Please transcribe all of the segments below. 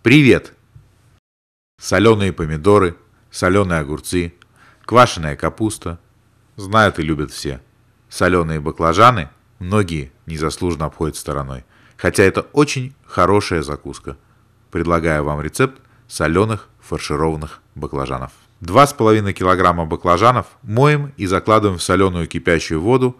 Привет! Соленые помидоры, соленые огурцы, квашеная капуста. Знают и любят все. Соленые баклажаны многие незаслуженно обходят стороной. Хотя это очень хорошая закуска. Предлагаю вам рецепт соленых фаршированных баклажанов. Два с половиной килограмма баклажанов моем и закладываем в соленую кипящую воду,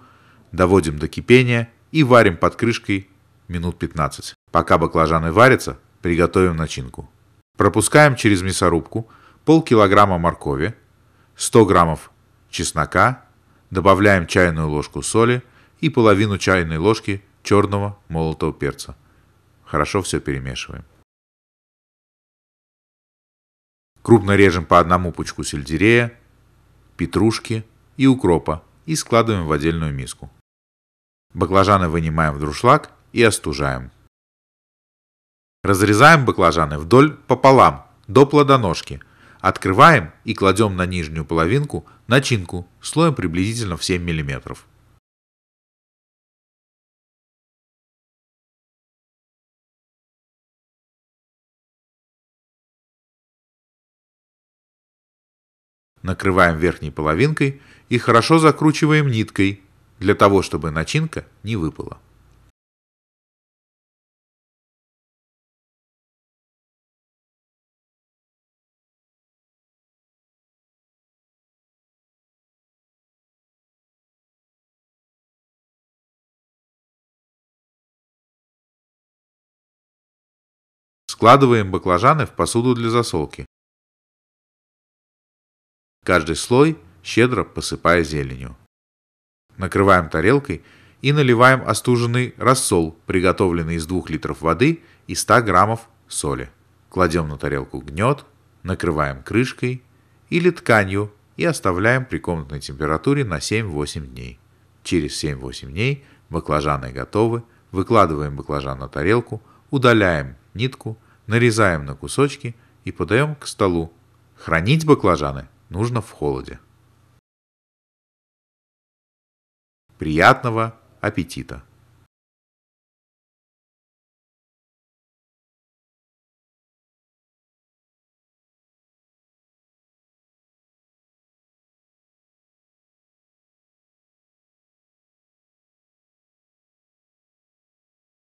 доводим до кипения и варим под крышкой минут 15. Пока баклажаны варятся, Приготовим начинку. Пропускаем через мясорубку полкилограмма моркови, 100 граммов чеснока, добавляем чайную ложку соли и половину чайной ложки черного молотого перца. Хорошо все перемешиваем. Крупно режем по одному пучку сельдерея, петрушки и укропа и складываем в отдельную миску. Баклажаны вынимаем в друшлаг и остужаем – Разрезаем баклажаны вдоль пополам, до плодоножки. Открываем и кладем на нижнюю половинку начинку слоем приблизительно в 7 мм. Накрываем верхней половинкой и хорошо закручиваем ниткой, для того чтобы начинка не выпала. Складываем баклажаны в посуду для засолки. Каждый слой щедро посыпая зеленью. Накрываем тарелкой и наливаем остуженный рассол, приготовленный из 2 литров воды и 100 граммов соли. Кладем на тарелку гнет, накрываем крышкой или тканью и оставляем при комнатной температуре на 7-8 дней. Через 7-8 дней баклажаны готовы, выкладываем баклажан на тарелку, удаляем нитку – нарезаем на кусочки и подаем к столу. Хранить баклажаны нужно в холоде. Приятного аппетита!